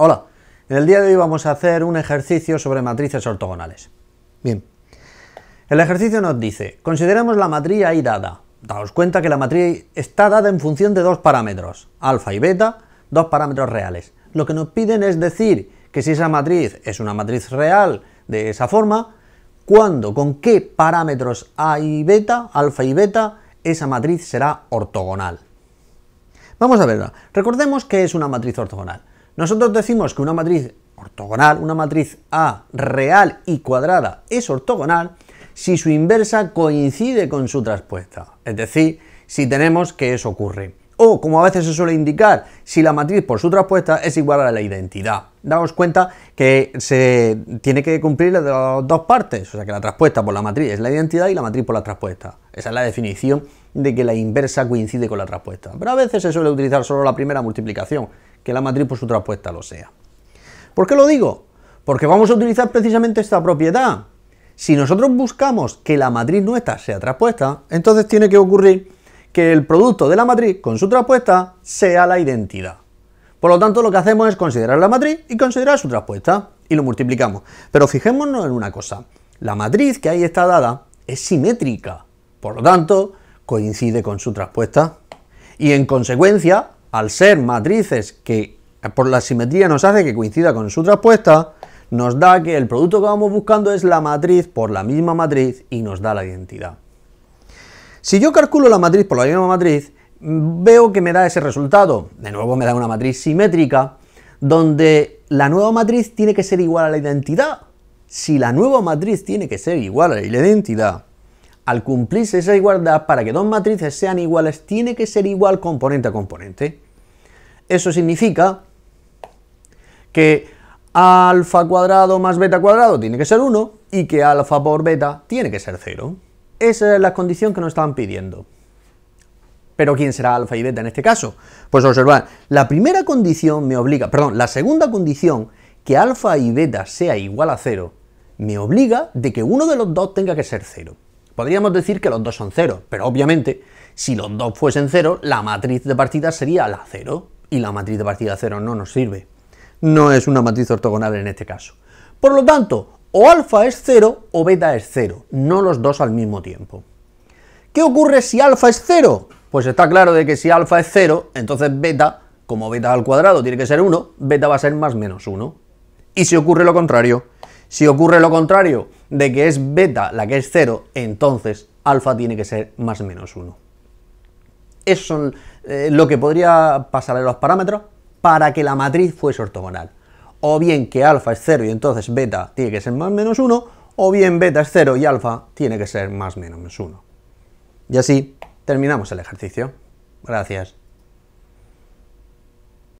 Hola, en el día de hoy vamos a hacer un ejercicio sobre matrices ortogonales. Bien, el ejercicio nos dice, consideramos la matriz ahí dada. Daos cuenta que la matriz está dada en función de dos parámetros, alfa y beta, dos parámetros reales. Lo que nos piden es decir que si esa matriz es una matriz real de esa forma, cuándo, con qué parámetros A y beta, alfa y beta, esa matriz será ortogonal. Vamos a verla. Recordemos que es una matriz ortogonal. Nosotros decimos que una matriz ortogonal, una matriz A real y cuadrada es ortogonal si su inversa coincide con su traspuesta. Es decir, si tenemos que eso ocurre o, como a veces se suele indicar, si la matriz por su traspuesta es igual a la identidad. Damos cuenta que se tiene que cumplir las dos partes, o sea que la traspuesta por la matriz es la identidad y la matriz por la traspuesta. Esa es la definición de que la inversa coincide con la traspuesta. Pero a veces se suele utilizar solo la primera multiplicación, que la matriz por su traspuesta lo sea. ¿Por qué lo digo? Porque vamos a utilizar precisamente esta propiedad. Si nosotros buscamos que la matriz nuestra sea traspuesta, entonces tiene que ocurrir que el producto de la matriz con su traspuesta sea la identidad. Por lo tanto, lo que hacemos es considerar la matriz y considerar su traspuesta y lo multiplicamos. Pero fijémonos en una cosa, la matriz que ahí está dada es simétrica, por lo tanto, coincide con su traspuesta y en consecuencia, al ser matrices que por la simetría nos hace que coincida con su traspuesta, nos da que el producto que vamos buscando es la matriz por la misma matriz y nos da la identidad. Si yo calculo la matriz por la misma matriz, veo que me da ese resultado. De nuevo me da una matriz simétrica, donde la nueva matriz tiene que ser igual a la identidad. Si la nueva matriz tiene que ser igual a la identidad, al cumplirse esa igualdad, para que dos matrices sean iguales, tiene que ser igual componente a componente. Eso significa que alfa cuadrado más beta cuadrado tiene que ser 1 y que alfa por beta tiene que ser 0. Esa es la condición que nos estaban pidiendo. Pero ¿quién será alfa y beta en este caso? Pues observad, la primera condición me obliga, perdón, la segunda condición, que alfa y beta sea igual a cero, me obliga de que uno de los dos tenga que ser cero. Podríamos decir que los dos son cero, pero obviamente, si los dos fuesen cero, la matriz de partida sería la cero, y la matriz de partida cero no nos sirve. No es una matriz ortogonal en este caso. Por lo tanto, o alfa es 0 o beta es 0, no los dos al mismo tiempo. ¿Qué ocurre si alfa es 0? Pues está claro de que si alfa es 0, entonces beta, como beta al cuadrado tiene que ser 1, beta va a ser más menos 1. Y si ocurre lo contrario, si ocurre lo contrario de que es beta la que es 0, entonces alfa tiene que ser más menos 1. Eso es lo que podría pasar en los parámetros para que la matriz fuese ortogonal o bien que alfa es 0 y entonces beta tiene que ser más menos 1, o bien beta es 0 y alfa tiene que ser más menos 1. Y así terminamos el ejercicio. Gracias.